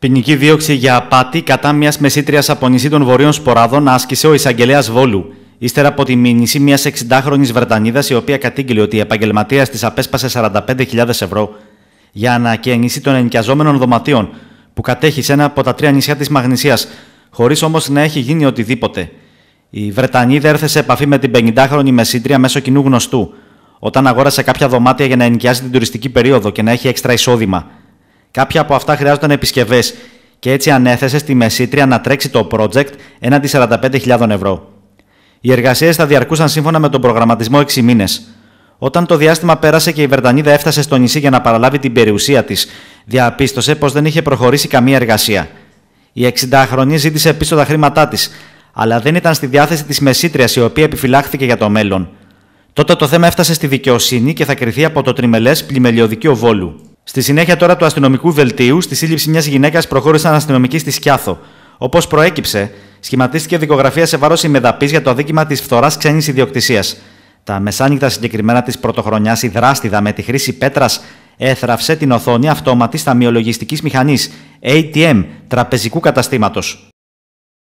Ποινική δίωξη για απάτη κατά μιας μεσήτριας νησί των Βορείων Σποράδων άσκησε ο εισαγγελέας Βόλου. Ύστερα από τη μήνυση μιας 60χρονη Βρετανίδας, η οποία κατήγγειλε ότι η επαγγελματίας της απέσπασε 45.000 ευρώ για ανακαίνιση των ενοικιαζόμενων δωματίων που κατέχει σε ένα από τα τρία νησιά της Μαγνησίας, χωρίς όμως να έχει γίνει οτιδήποτε. Η Βρετανίδα έρθε σε επαφή με την 50χρονη μεσήτρια μέσω κοινού γνωστού, όταν αγόρασε κάποια δωμάτια για να ενοικιάσει την τουριστική περίοδο και να έχει έξτρα εισόδημα. Κάποια από αυτά χρειάζονταν επισκευές και έτσι ανέθεσε στη Μεσήτρια να τρέξει το project έναντι 45.000 ευρώ. Οι εργασίες θα διαρκούσαν σύμφωνα με τον προγραμματισμό 6 μήνες. Όταν το διάστημα πέρασε και η Βρετανίδα έφτασε στο νησί για να παραλάβει την περιουσία της, διαπίστωσε πως δεν είχε προχωρήσει καμία εργασία. Η 60χρονη ζήτησε πίσω τα χρήματά της, αλλά δεν ήταν στη διάθεση της Μεσήτρια η οποία επιφυλάχθηκε για το μέλλον. Τότε το θέμα έφτασε στη δικαιοσύνη και θα κριθεί από το τριμελές πλημελιωδικείο βόλου. Στη συνέχεια τώρα του αστυνομικού δελτίου, στη σύλληψη μιας γυναίκας προχώρησαν αστυνομικοί στη Σκιάθο. Όπως προέκυψε, σχηματίστηκε δικογραφία σε βάρος ημεδαπής για το αδίκημα της φθοράς ξένης ιδιοκτησίας. Τα μεσάνυχτα συγκεκριμένα της πρωτοχρονιάς, η δράστηδα με τη χρήση πέτρας έθραυσε την οθόνη αυτόματης ταμιολογιστικής μηχανής ATM τραπεζικού καταστήματος.